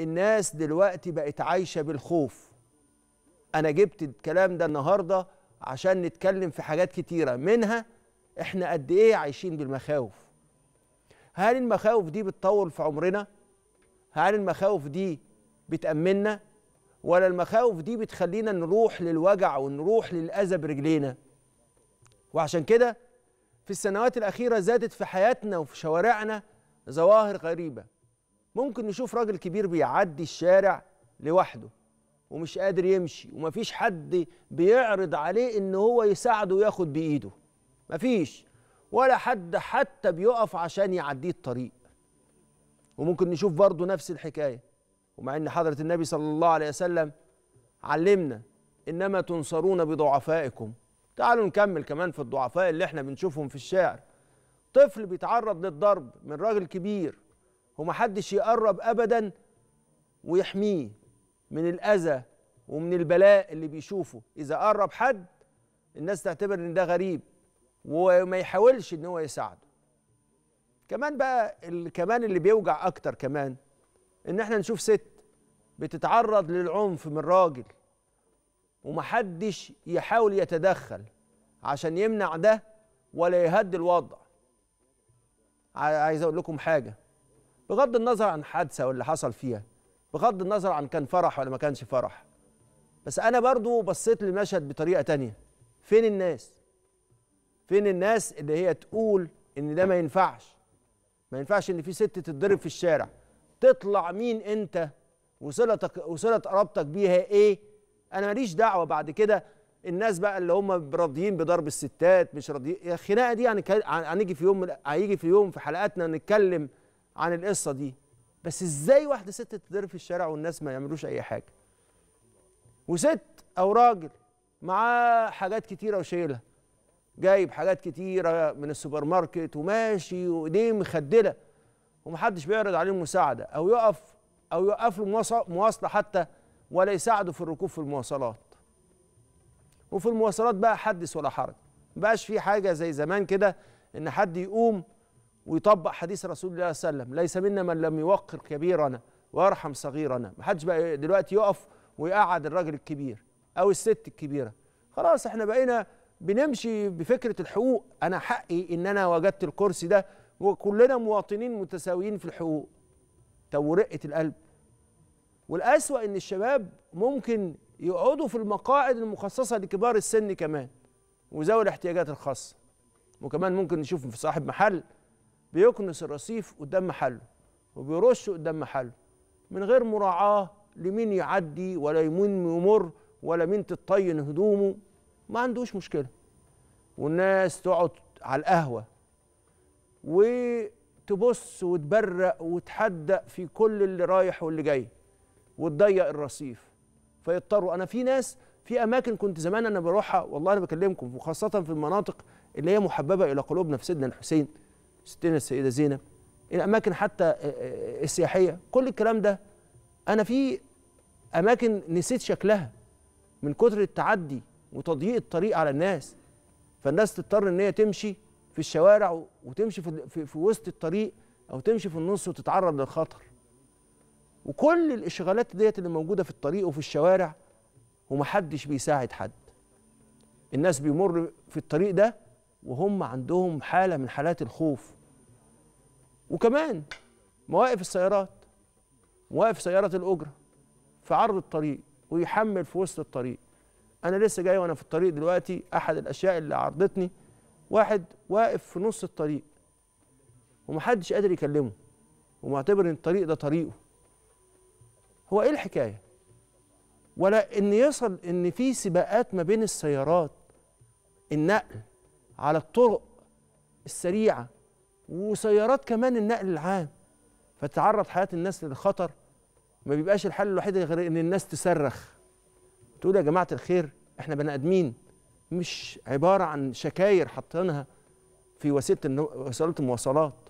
الناس دلوقتي بقت عايشة بالخوف أنا جبت الكلام ده النهاردة عشان نتكلم في حاجات كتيرة منها إحنا قد إيه عايشين بالمخاوف هل المخاوف دي بتطول في عمرنا؟ هل المخاوف دي بتأمنا؟ ولا المخاوف دي بتخلينا نروح للوجع ونروح للأذى برجلينا؟ وعشان كده في السنوات الأخيرة زادت في حياتنا وفي شوارعنا ظواهر غريبة ممكن نشوف راجل كبير بيعدي الشارع لوحده ومش قادر يمشي ومفيش حد بيعرض عليه ان هو يساعده وياخد بايده مفيش ولا حد حتى بيقف عشان يعديه الطريق وممكن نشوف برضه نفس الحكايه ومع ان حضره النبي صلى الله عليه وسلم علمنا انما تنصرون بضعفائكم تعالوا نكمل كمان في الضعفاء اللي احنا بنشوفهم في الشعر طفل بيتعرض للضرب من راجل كبير ومحدش يقرب ابدا ويحميه من الاذى ومن البلاء اللي بيشوفه اذا قرب حد الناس تعتبر ان ده غريب وما يحاولش ان هو يساعده كمان بقى كمان اللي بيوجع اكتر كمان ان احنا نشوف ست بتتعرض للعنف من راجل ومحدش يحاول يتدخل عشان يمنع ده ولا يهدي الوضع عايز اقول لكم حاجه بغض النظر عن حادثه واللي حصل فيها بغض النظر عن كان فرح ولا ما كانش فرح بس انا برضو بصيت للمشهد بطريقه تانية فين الناس فين الناس اللي هي تقول ان ده ما ينفعش ما ينفعش ان في ست تتضرب في الشارع تطلع مين انت وصلتك وصلت قرابتك بيها ايه انا ماليش دعوه بعد كده الناس بقى اللي هم راضيين بضرب الستات مش راضيين الخناقه دي هنيجي يعني في يوم هيجي في يوم في حلقاتنا نتكلم عن القصه دي بس ازاي واحده ست تضرب في الشارع والناس ما يعملوش اي حاجه وست او راجل معاه حاجات كتيره وشايلها جايب حاجات كتيره من السوبر ماركت وماشي وايديه مخدله ومحدش بيعرض عليه المساعده او يقف او يوقف له مواصله حتى ولا يساعده في الركوب في المواصلات وفي المواصلات بقى حدث ولا حرج مبقاش في حاجه زي زمان كده ان حد يقوم ويطبق حديث رسول الله صلى الله عليه وسلم ليس منا من لم يوقر كبيرنا ويرحم صغيرنا محدش بقى دلوقتي يقف ويقعد الراجل الكبير او الست الكبيره خلاص احنا بقينا بنمشي بفكره الحقوق انا حقي ان انا وجدت الكرسي ده وكلنا مواطنين متساويين في الحقوق طب ورقه القلب والاسوا ان الشباب ممكن يقعدوا في المقاعد المخصصه لكبار السن كمان وذوي الاحتياجات الخاصه وكمان ممكن نشوف في صاحب محل بيكنس الرصيف قدام محله وبيرش قدام محله من غير مراعاه لمين يعدي ولا مين يمر ولا مين تطين هدومه ما عندوش مشكله والناس تقعد على القهوه وتبص وتبرق وتحدق في كل اللي رايح واللي جاي وتضيق الرصيف فيضطروا انا في ناس في اماكن كنت زمان انا بروحها والله انا بكلمكم وخاصه في المناطق اللي هي محببه الى قلوبنا في سيدنا الحسين ستنا السيده زينب الاماكن حتى آه، آه، آه، السياحيه كل الكلام ده انا في اماكن نسيت شكلها من كثر التعدي وتضييق الطريق على الناس فالناس تضطر ان هي تمشي في الشوارع وتمشي في, في وسط الطريق او تمشي في النص وتتعرض للخطر وكل الاشغالات ديت اللي موجوده في الطريق وفي الشوارع ومحدش بيساعد حد الناس بيمر في الطريق ده وهم عندهم حاله من حالات الخوف وكمان مواقف السيارات مواقف سيارات الأجرة في عرض الطريق ويحمل في وسط الطريق أنا لسه جاي وأنا في الطريق دلوقتي أحد الأشياء اللي عرضتني واحد واقف في نص الطريق ومحدش قادر يكلمه ومعتبر إن الطريق ده طريقه هو إيه الحكاية؟ ولا إن يصل إن في سباقات ما بين السيارات النقل على الطرق السريعه وسيارات كمان النقل العام فتتعرض حياه الناس للخطر ما بيبقاش الحل الوحيد غير ان الناس تصرخ تقول يا جماعه الخير احنا بني ادمين مش عباره عن شكاير حاطينها في وسيله وسيله المواصلات